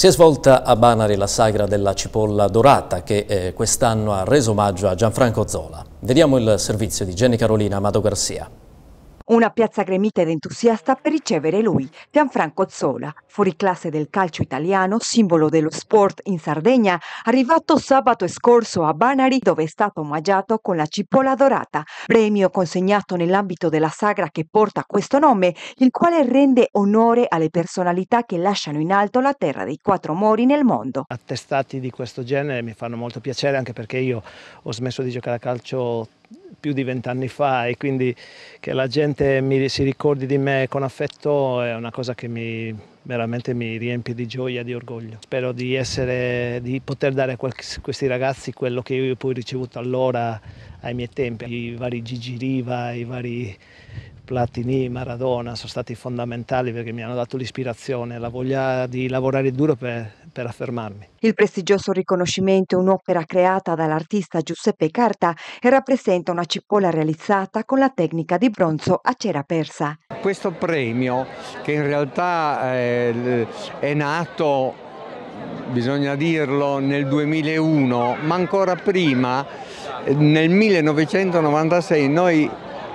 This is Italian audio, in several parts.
Si è svolta a Banari la sagra della cipolla dorata che eh, quest'anno ha reso omaggio a Gianfranco Zola. Vediamo il servizio di Jenny Carolina Amado Garcia. Una piazza gremita ed entusiasta per ricevere lui, Gianfranco Zola, fuoriclasse del calcio italiano, simbolo dello sport in Sardegna, arrivato sabato scorso a Banari dove è stato omaggiato con la cipolla dorata, premio consegnato nell'ambito della sagra che porta questo nome, il quale rende onore alle personalità che lasciano in alto la terra dei quattro mori nel mondo. Attestati di questo genere mi fanno molto piacere anche perché io ho smesso di giocare a calcio più di vent'anni fa e quindi che la gente mi, si ricordi di me con affetto è una cosa che mi, veramente mi riempie di gioia e di orgoglio. Spero di, essere, di poter dare a questi ragazzi quello che io poi ho ricevuto allora ai miei tempi, i vari Gigi Riva, i vari Platini, Maradona sono stati fondamentali perché mi hanno dato l'ispirazione, la voglia di lavorare duro per, per affermarmi. Il prestigioso riconoscimento è un'opera creata dall'artista Giuseppe Carta e rappresenta una cipolla realizzata con la tecnica di bronzo a cera persa. Questo premio che in realtà è, eh, è nato bisogna dirlo, nel 2001, ma ancora prima, nel 1996 noi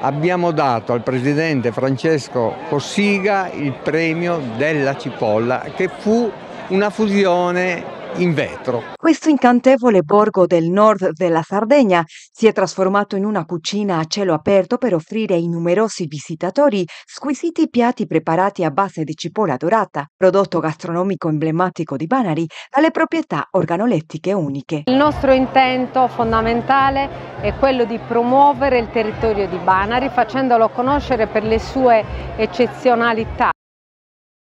abbiamo dato al presidente Francesco Cossiga il premio della cipolla che fu una fusione in vetro. Questo incantevole borgo del nord della Sardegna si è trasformato in una cucina a cielo aperto per offrire ai numerosi visitatori squisiti piatti preparati a base di cipolla dorata, prodotto gastronomico emblematico di Banari, dalle proprietà organolettiche uniche. Il nostro intento fondamentale è quello di promuovere il territorio di Banari facendolo conoscere per le sue eccezionalità.